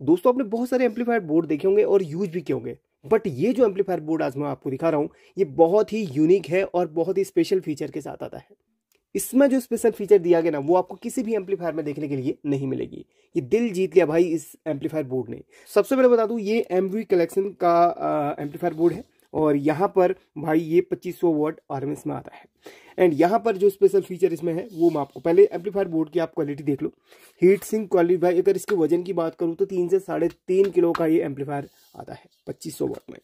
दोस्तों आपने बहुत सारे एम्पलीफायर बोर्ड देखे होंगे और यूज भी किए होंगे बट ये जो एम्पलीफायर बोर्ड आज मैं आपको दिखा रहा हूँ ये बहुत ही यूनिक है और बहुत ही स्पेशल फीचर के साथ आता है इसमें जो स्पेशल फीचर दिया गया ना वो आपको किसी भी एम्पलीफायर में देखने के लिए नहीं मिलेगी ये दिल जीत लिया भाई इस एम्पलीफायर बोर्ड ने सबसे पहले बता दूँ ये एम कलेक्शन का एम्पलीफायर बोर्ड है और यहाँ पर भाई ये 2500 वर्ड आरएमएस में आता है एंड यहाँ पर जो स्पेशल फीचर इसमें है वो मैं आपको पहले एम्पलीफायर बोर्ड की आप क्वालिटी देख लो हीट सिंक क्वालिटी भाई अगर इसके वजन की बात करूँ तो तीन से साढ़े तीन किलो का ये एम्पलीफायर आता है पच्चीस सौ वाट में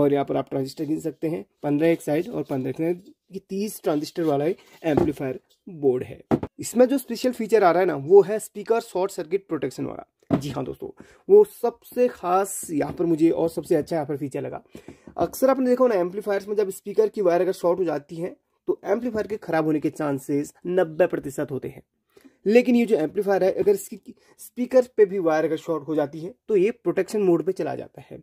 और यहाँ पर आप ट्रांजिस्टर गिन सकते हैं पंद्रह एक साइड और पंद्रह एक साइड ये तीस ट्रांजिस्टर वाला एम्पलीफायर बोर्ड है इसमें जो स्पेशल फीचर आ रहा है ना वो है स्पीकर शॉर्ट सर्किट प्रोटेक्शन वाला जी हाँ दोस्तों वो सबसे खास यहाँ पर मुझे और सबसे अच्छा यहाँ पर फीचर लगा अक्सर आपने देखा ना एम्पलीफायर्स में जब स्पीकर की वायर अगर शॉर्ट हो जाती है तो एम्पलीफायर के खराब होने के चांसेस नब्बे प्रतिशत होते हैं लेकिन ये जो एम्पलीफायर है अगर इसकी स्पीकर पे भी वायर अगर शॉर्ट हो जाती है तो ये प्रोटेक्शन मोड पे चला जाता है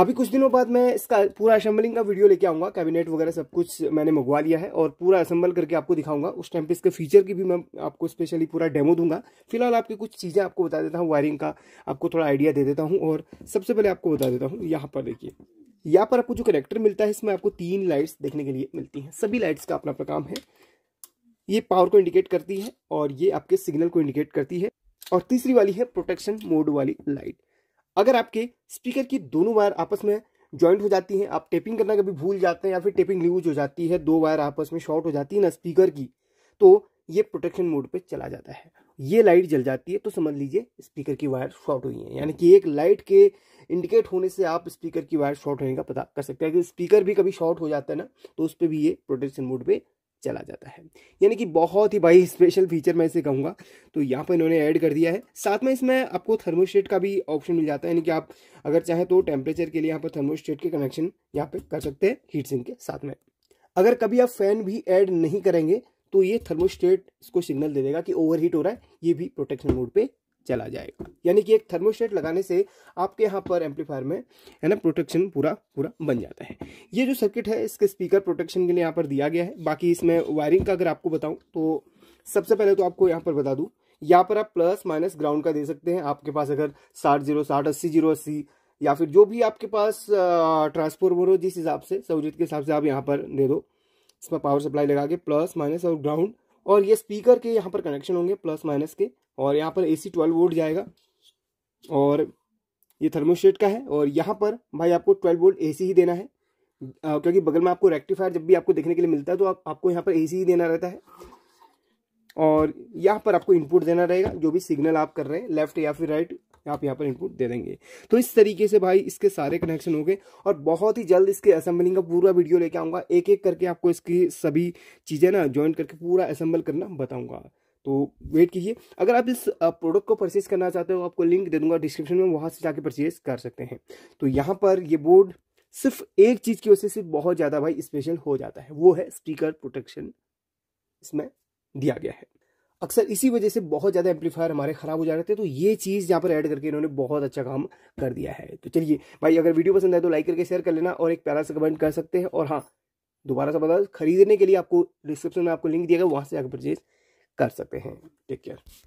अभी कुछ दिनों बाद मैं इसका पूरा असेंबलिंग का वीडियो लेके आऊंगा कैबिनेट वगैरह सब कुछ मैंने मंगवा लिया है और पूरा असेंबल करके आपको दिखाऊंगा उस टाइम पे इसके फीचर की भी मैं आपको स्पेशली पूरा डेमो दूंगा फिलहाल आपकी कुछ चीज़ें आपको बता देता हूँ वायरिंग का आपको थोड़ा आइडिया दे देता हूँ और सबसे पहले आपको बता देता हूँ यहाँ पर देखिए यहाँ पर आपको जो कनेक्टर मिलता है इसमें आपको तीन लाइट्स देखने के लिए मिलती हैं सभी लाइट्स का अपना अपना काम है ये पावर को इंडिकेट करती है और ये आपके सिग्नल को इंडिकेट करती है और तीसरी वाली है प्रोटेक्शन मोड वाली लाइट अगर आपके स्पीकर की दोनों वायर आपस में ज्वाइंट हो जाती हैं आप टेपिंग करना कभी भूल जाते हैं या फिर टेपिंग लूज हो जाती है दो वायर आपस में शॉर्ट हो जाती है ना स्पीकर की तो ये प्रोटेक्शन मोड पे चला जाता है ये लाइट जल जाती है तो समझ लीजिए स्पीकर की वायर शॉर्ट हुई है यानी कि एक लाइट के इंडिकेट होने से आप स्पीकर की वायर शॉर्ट होने का पता कर सकते हैं अगर स्पीकर भी कभी शॉर्ट हो जाता है ना तो उस पर भी ये प्रोटेक्शन मोड पे चला जाता है यानी कि बहुत ही भाई स्पेशल फीचर मैं इसे कहूँगा तो यहाँ पर इन्होंने ऐड कर दिया है साथ में इसमें आपको थर्मोस्टेट का भी ऑप्शन मिल जाता है यानी कि आप अगर चाहें तो टेम्परेचर के लिए यहाँ पर थर्मोस्टेट के कनेक्शन यहाँ पर कर सकते हैं हीट सिंह के साथ में अगर कभी आप फैन भी ऐड नहीं करेंगे तो ये थर्मोस्टेट इसको सिग्नल दे देगा कि ओवरहीट हो रहा है ये भी प्रोटेक्शन मोड पे चला जाएगा यानी कि एक थर्मोस्टेट लगाने से आपके यहाँ पर एम्पलीफायर में है ना प्रोटेक्शन पूरा पूरा बन जाता है ये जो सर्किट है इसके स्पीकर प्रोटेक्शन के लिए यहाँ पर दिया गया है बाकी इसमें वायरिंग का अगर आपको बताऊँ तो सबसे पहले तो आपको यहाँ पर बता दूँ यहाँ पर आप प्लस माइनस ग्राउंड का दे सकते हैं आपके पास अगर साठ जीरो साठ अस्सी जीरो अस्सी या फिर जो भी आपके पास ट्रांसफॉर्मर हो जिस हिसाब से सहूलियत के हिसाब से आप यहाँ पर दे दो इसमें पावर सप्लाई लगा के प्लस माइनस और ग्राउंड और ये स्पीकर के यहाँ पर कनेक्शन होंगे प्लस माइनस के और यहाँ पर एसी 12 वोल्ट जाएगा और ये थर्मोस्टेट का है और यहाँ पर भाई आपको ट्वेल्व वोल्ट ए ही देना है आ, क्योंकि बगल में आपको रेक्टिफायर जब भी आपको देखने के लिए मिलता है तो आप, आपको यहाँ पर ए ही देना रहता है और यहाँ पर आपको इनपुट देना रहेगा जो भी सिग्नल आप कर रहे हैं लेफ्ट या फिर राइट आप यहाँ पर इनपुट दे देंगे तो इस तरीके से भाई इसके सारे कनेक्शन हो गए और बहुत ही जल्द इसके असेंबलिंग का पूरा वीडियो लेके आऊँगा एक एक करके आपको इसकी सभी चीज़ें ना ज्वाइन करके पूरा असेंबल करना बताऊँगा तो वेट कीजिए अगर आप इस प्रोडक्ट को परचेज करना चाहते हो आपको लिंक दे दूंगा डिस्क्रिप्शन में वहाँ से जाके परचेज कर सकते हैं तो यहाँ पर ये बोर्ड सिर्फ एक चीज़ की वजह से बहुत ज़्यादा भाई स्पेशल हो जाता है वो है स्पीकर प्रोटेक्शन इसमें दिया गया है अक्सर इसी वजह से बहुत ज़्यादा एम्पलीफायर हमारे ख़राब हो जा रहे थे तो ये चीज़ यहाँ पर ऐड करके इन्होंने बहुत अच्छा काम कर दिया है तो चलिए भाई अगर वीडियो पसंद आए तो लाइक करके शेयर कर लेना और एक प्यारा से कमेंट कर सकते हैं और हाँ दोबारा से बता खरीदने के लिए आपको डिस्क्रिप्शन में आपको लिंक दिया गया वहाँ से जाकर परचेज कर सकते हैं टेक केयर